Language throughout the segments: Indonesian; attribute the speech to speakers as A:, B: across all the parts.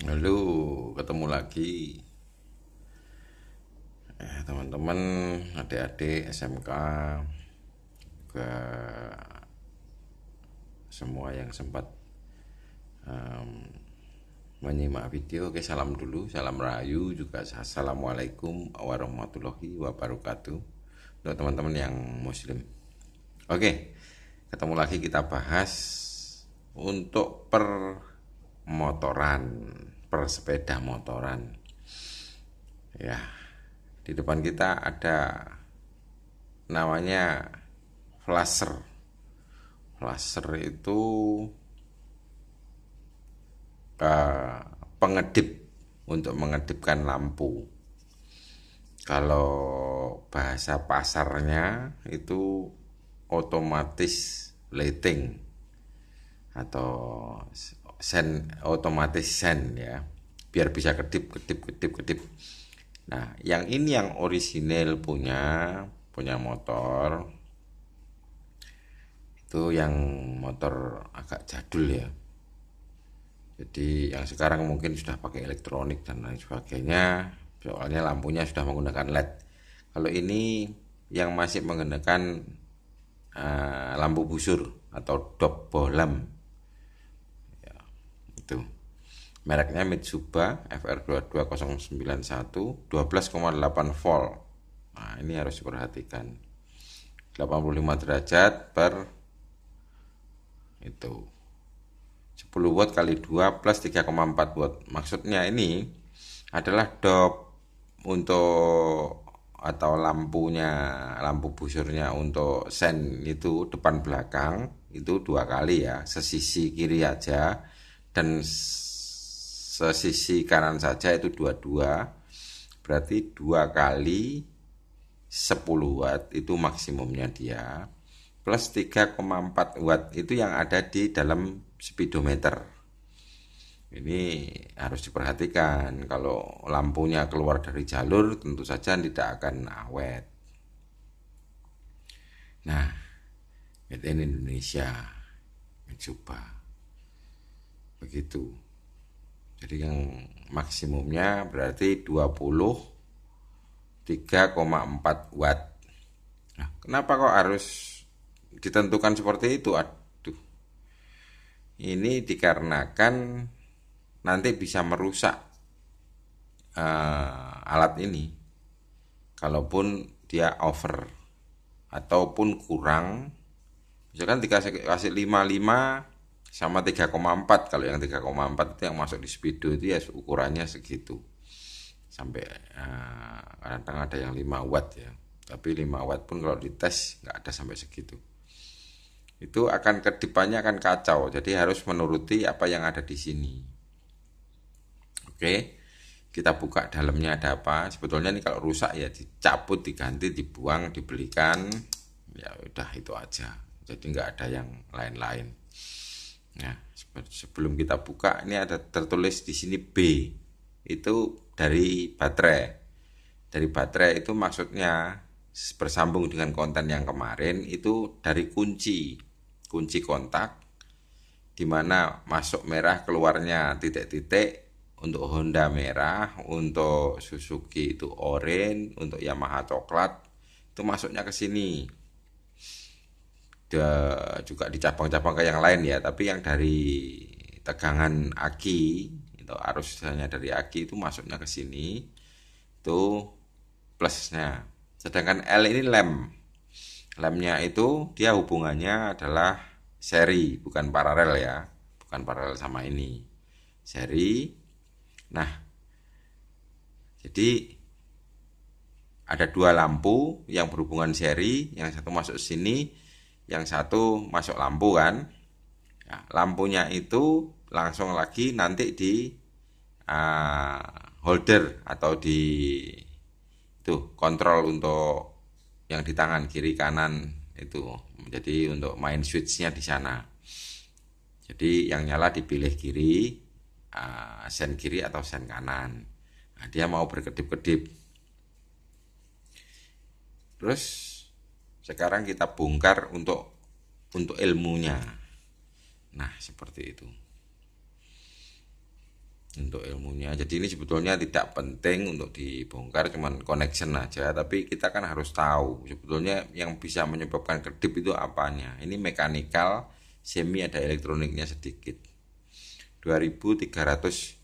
A: Halo, ketemu lagi. Eh, teman-teman, adik-adik SMK ke semua yang sempat um, menyimak video, oke salam dulu, salam rayu juga assalamualaikum warahmatullahi wabarakatuh untuk teman-teman yang muslim. Oke, ketemu lagi kita bahas untuk permotoran persepeda motoran. Ya, di depan kita ada namanya flasher. Flasher itu uh, pengedip untuk mengedipkan lampu. Kalau bahasa pasarnya itu otomatis lighting atau send otomatis send ya biar bisa kedip kedip kedip kedip nah yang ini yang orisinil punya punya motor itu yang motor agak jadul ya jadi yang sekarang mungkin sudah pakai elektronik dan lain sebagainya soalnya lampunya sudah menggunakan led kalau ini yang masih menggunakan uh, lampu busur atau dop bolam Mereknya Mitsuba FR22091 12,8 volt. Nah, ini harus diperhatikan. 85 derajat per itu 10 watt kali 2 plus 3,4 watt maksudnya ini adalah dop untuk atau lampunya lampu busurnya untuk sen itu depan belakang itu dua kali ya sesisi kiri aja dan sisi kanan saja itu 22 berarti dua kali 10 watt itu maksimumnya dia plus 3,4 watt itu yang ada di dalam speedometer ini harus diperhatikan kalau lampunya keluar dari jalur tentu saja tidak akan awet nah made in Indonesia mencoba begitu jadi yang maksimumnya berarti 23,4 watt. Nah, kenapa kok harus ditentukan seperti itu? Aduh. Ini dikarenakan nanti bisa merusak uh, alat ini. Kalaupun dia over ataupun kurang. Misalkan dikasih kasih 55 sama 3,4 kalau yang 3,4 itu yang masuk di speedo itu ya ukurannya segitu sampai eh, kadang-kadang uh, ada yang 5 watt ya tapi 5 watt pun kalau dites nggak ada sampai segitu itu akan kedipannya akan kacau jadi harus menuruti apa yang ada di sini oke kita buka dalamnya ada apa sebetulnya ini kalau rusak ya dicabut diganti dibuang dibelikan ya udah itu aja jadi nggak ada yang lain-lain Nah, sebelum kita buka ini ada tertulis di sini B. Itu dari baterai. Dari baterai itu maksudnya bersambung dengan konten yang kemarin itu dari kunci. Kunci kontak di mana masuk merah keluarnya titik-titik untuk Honda merah, untuk Suzuki itu orange untuk Yamaha coklat itu masuknya ke sini de, juga di cabang-cabang ke yang lain ya tapi yang dari tegangan aki itu arusnya dari aki itu masuknya ke sini itu plusnya sedangkan L ini lem lemnya itu dia hubungannya adalah seri bukan paralel ya bukan paralel sama ini seri nah jadi ada dua lampu yang berhubungan seri yang satu masuk sini yang satu masuk lampu kan nah, lampunya itu langsung lagi nanti di uh, holder atau di tuh kontrol untuk yang di tangan kiri kanan itu jadi untuk main switchnya di sana jadi yang nyala dipilih kiri uh, sen kiri atau sen kanan nah, dia mau berkedip-kedip terus sekarang kita bongkar untuk untuk ilmunya. Nah, seperti itu. Untuk ilmunya. Jadi ini sebetulnya tidak penting untuk dibongkar cuman connection aja, tapi kita kan harus tahu sebetulnya yang bisa menyebabkan kedip itu apanya. Ini mekanikal, semi ada elektroniknya sedikit. 2300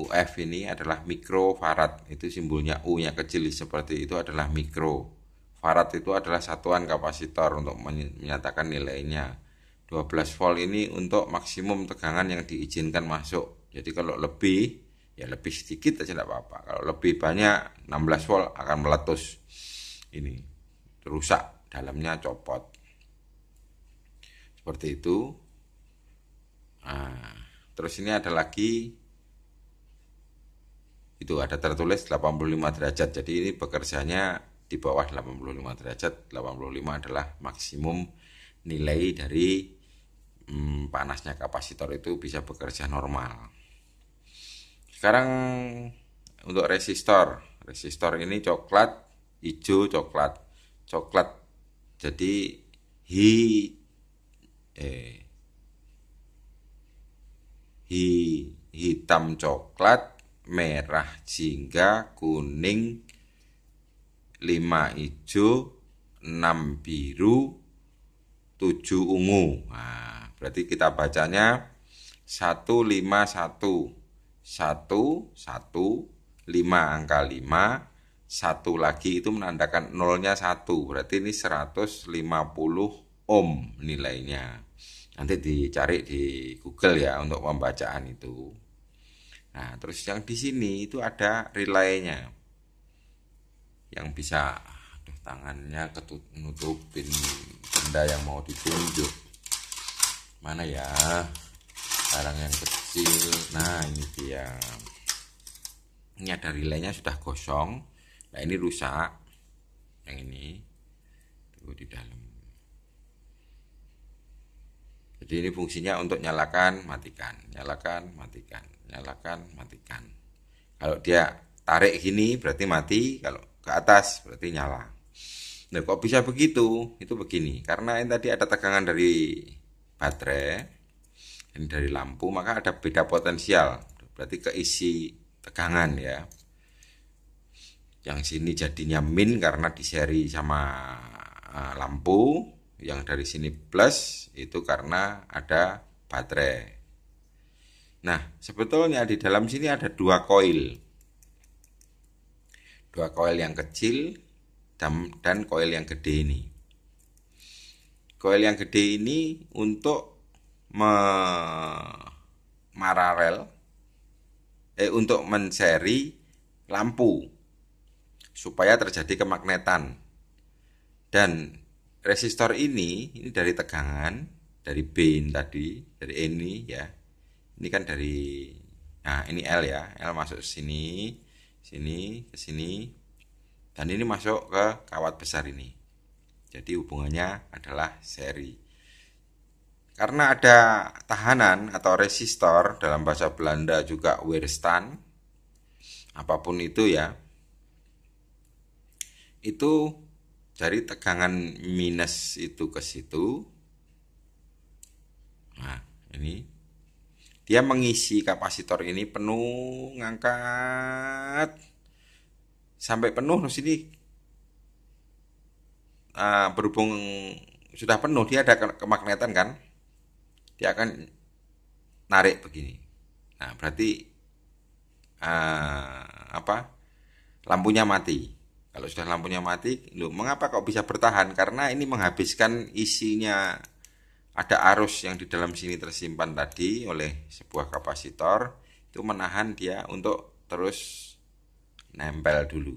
A: UF ini adalah mikrofarad. Itu simbolnya U-nya kecil seperti itu adalah mikro Farad itu adalah satuan kapasitor untuk menyatakan nilainya. 12 volt ini untuk maksimum tegangan yang diizinkan masuk. Jadi kalau lebih ya lebih sedikit aja tidak apa-apa. Kalau lebih banyak 16 volt akan meletus. Ini rusak dalamnya copot. Seperti itu. Nah, terus ini ada lagi itu ada tertulis 85 derajat. Jadi ini bekerjanya di bawah 85 derajat 85 adalah maksimum nilai dari hmm, panasnya kapasitor itu bisa bekerja normal sekarang untuk resistor resistor ini coklat hijau coklat coklat jadi hi eh hi, hitam coklat merah jingga kuning 5 hijau, 6 biru, 7 ungu. Nah, berarti kita bacanya 151. 1 1 5 angka 5 satu lagi itu menandakan nolnya satu berarti ini 150 ohm nilainya nanti dicari di Google ya untuk pembacaan itu nah terus yang di sini itu ada relaynya yang bisa aduh, tangannya ketut benda yang mau ditunjuk mana ya barang yang kecil nah ini dia ini ada relaynya sudah gosong nah ini rusak yang ini tuh di dalam jadi ini fungsinya untuk nyalakan matikan nyalakan matikan nyalakan matikan kalau dia tarik gini berarti mati kalau ke atas berarti nyala nah kok bisa begitu itu begini karena ini tadi ada tegangan dari baterai ini dari lampu maka ada beda potensial berarti keisi tegangan ya yang sini jadinya min karena di seri sama eh, lampu yang dari sini plus itu karena ada baterai nah sebetulnya di dalam sini ada dua koil dua koil yang kecil dan, dan koil yang gede ini. Koil yang gede ini untuk memararel eh untuk menseri lampu supaya terjadi kemagnetan. Dan resistor ini ini dari tegangan dari b ini tadi, dari ini ya. Ini kan dari nah ini L ya, L masuk sini sini ke sini dan ini masuk ke kawat besar ini jadi hubungannya adalah seri karena ada tahanan atau resistor dalam bahasa Belanda juga weerstand apapun itu ya itu dari tegangan minus itu ke situ nah ini dia mengisi kapasitor ini penuh ngangkat sampai penuh sini uh, berhubung sudah penuh dia ada kemagnetan kan dia akan narik begini nah berarti uh, apa lampunya mati kalau sudah lampunya mati lo mengapa kok bisa bertahan karena ini menghabiskan isinya ada arus yang di dalam sini tersimpan tadi oleh sebuah kapasitor itu menahan dia untuk terus nempel dulu.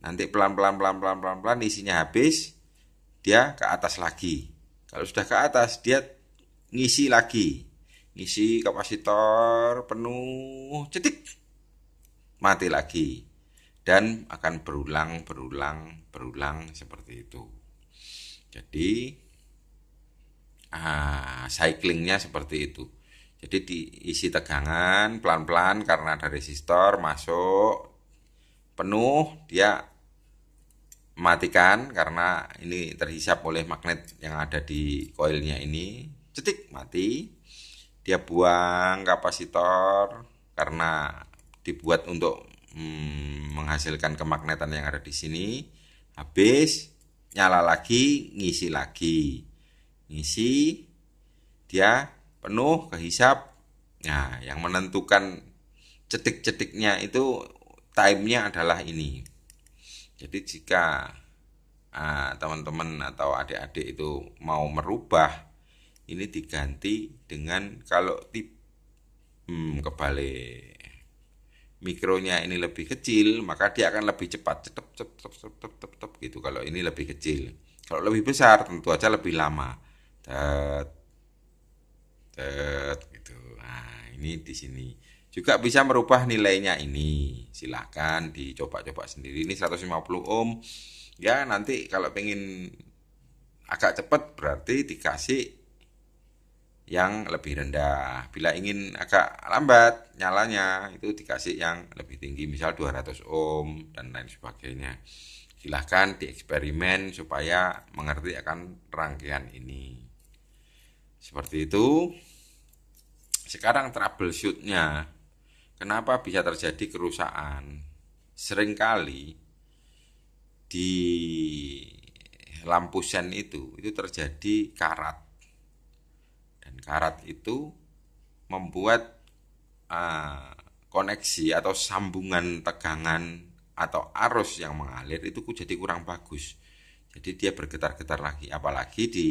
A: Nanti pelan-pelan pelan-pelan pelan-pelan isinya habis, dia ke atas lagi. Kalau sudah ke atas dia ngisi lagi. Ngisi kapasitor penuh cetik. Mati lagi. Dan akan berulang berulang berulang seperti itu. Jadi Ah, cyclingnya seperti itu jadi diisi tegangan pelan-pelan karena ada resistor masuk penuh dia matikan karena ini terhisap oleh magnet yang ada di koilnya ini cetik mati dia buang kapasitor karena dibuat untuk hmm, menghasilkan kemagnetan yang ada di sini habis nyala lagi ngisi lagi ngisi dia penuh kehisap nah yang menentukan cetik-cetiknya itu timenya adalah ini jadi jika ah, teman-teman uh, atau adik-adik itu mau merubah ini diganti dengan kalau tip hmm, kebalik mikronya ini lebih kecil maka dia akan lebih cepat cetep cetep cetep cetep, cetep gitu kalau ini lebih kecil kalau lebih besar tentu aja lebih lama tet tet gitu nah ini di sini juga bisa merubah nilainya ini silahkan dicoba-coba sendiri ini 150 ohm ya nanti kalau pengen agak cepat berarti dikasih yang lebih rendah bila ingin agak lambat nyalanya itu dikasih yang lebih tinggi misal 200 ohm dan lain sebagainya silahkan dieksperimen supaya mengerti akan rangkaian ini seperti itu. Sekarang troubleshootnya, kenapa bisa terjadi kerusakan? Seringkali di lampu sen itu itu terjadi karat dan karat itu membuat uh, koneksi atau sambungan tegangan atau arus yang mengalir itu jadi kurang bagus jadi dia bergetar-getar lagi apalagi di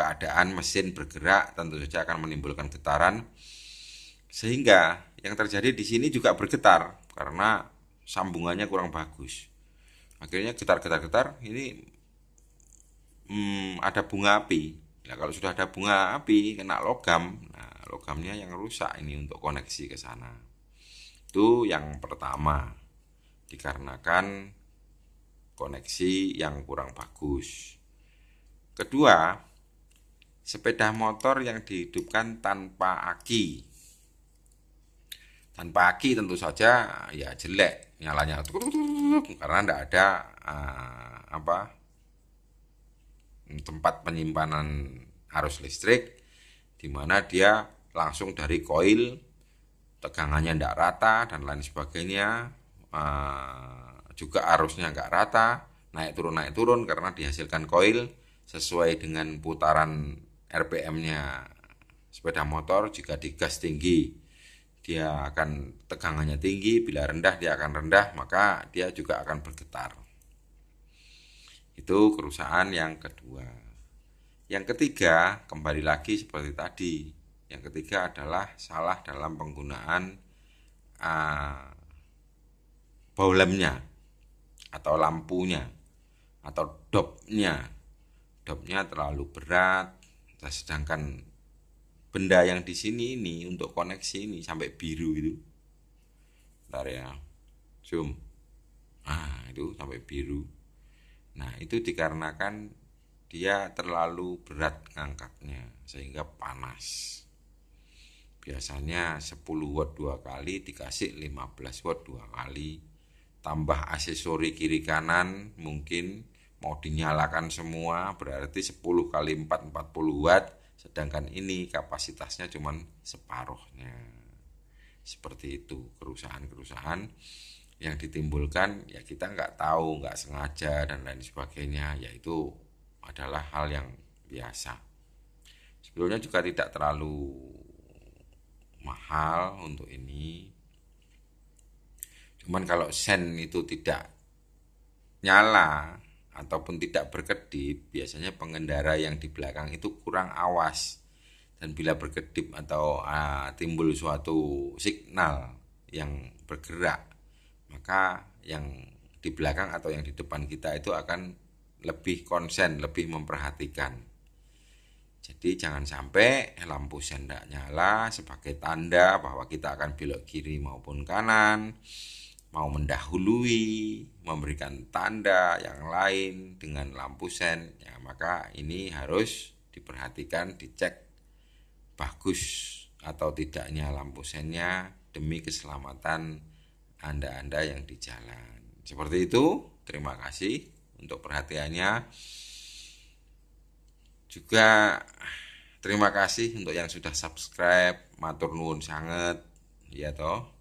A: keadaan mesin bergerak tentu saja akan menimbulkan getaran sehingga yang terjadi di sini juga bergetar karena sambungannya kurang bagus akhirnya getar-getar-getar ini hmm, ada bunga api nah kalau sudah ada bunga api kena logam nah logamnya yang rusak ini untuk koneksi ke sana itu yang pertama dikarenakan koneksi yang kurang bagus kedua sepeda motor yang dihidupkan tanpa aki. Tanpa aki tentu saja ya jelek nyalanya karena tidak ada uh, apa tempat penyimpanan arus listrik di mana dia langsung dari koil tegangannya tidak rata dan lain sebagainya uh, juga arusnya nggak rata naik turun naik turun karena dihasilkan koil sesuai dengan putaran RPM-nya. Sepeda motor jika digas tinggi, dia akan tegangannya tinggi, bila rendah dia akan rendah, maka dia juga akan bergetar. Itu kerusakan yang kedua. Yang ketiga, kembali lagi seperti tadi. Yang ketiga adalah salah dalam penggunaan uh, baulemnya atau lampunya atau dopnya. Dopnya terlalu berat, Nah, sedangkan benda yang di sini ini untuk koneksi ini sampai biru itu. Bentar ya. Zoom. Ah, itu sampai biru. Nah, itu dikarenakan dia terlalu berat ngangkatnya sehingga panas. Biasanya 10 watt dua kali dikasih 15 watt dua kali tambah aksesori kiri kanan mungkin mau dinyalakan semua berarti 10 kali 4 40 watt sedangkan ini kapasitasnya cuman separuhnya seperti itu kerusakan-kerusakan yang ditimbulkan ya kita nggak tahu nggak sengaja dan lain sebagainya yaitu adalah hal yang biasa sebelumnya juga tidak terlalu mahal untuk ini cuman kalau sen itu tidak nyala ataupun tidak berkedip, biasanya pengendara yang di belakang itu kurang awas dan bila berkedip atau uh, timbul suatu signal yang bergerak, maka yang di belakang atau yang di depan kita itu akan lebih konsen, lebih memperhatikan. Jadi jangan sampai lampu sendak nyala sebagai tanda bahwa kita akan belok kiri maupun kanan mau mendahului memberikan tanda yang lain dengan lampu sen ya maka ini harus diperhatikan dicek bagus atau tidaknya lampu sennya demi keselamatan anda-anda yang di jalan seperti itu terima kasih untuk perhatiannya juga terima kasih untuk yang sudah subscribe matur nuwun sangat ya toh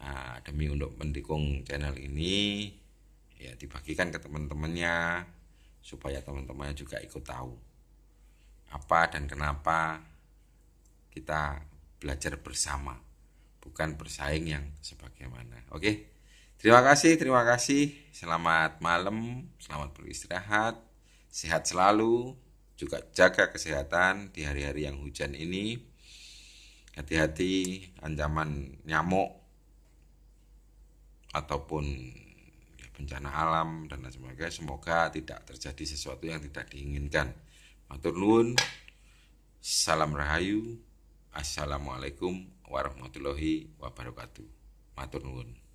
A: nah, demi untuk mendukung channel ini ya dibagikan ke teman-temannya supaya teman-temannya juga ikut tahu apa dan kenapa kita belajar bersama bukan bersaing yang sebagaimana oke terima kasih terima kasih selamat malam selamat beristirahat sehat selalu juga jaga kesehatan di hari-hari yang hujan ini hati-hati ancaman nyamuk ataupun ya, bencana alam dan lain sebagainya semoga tidak terjadi sesuatu yang tidak diinginkan matur nuwun salam rahayu assalamualaikum warahmatullahi wabarakatuh matur nuwun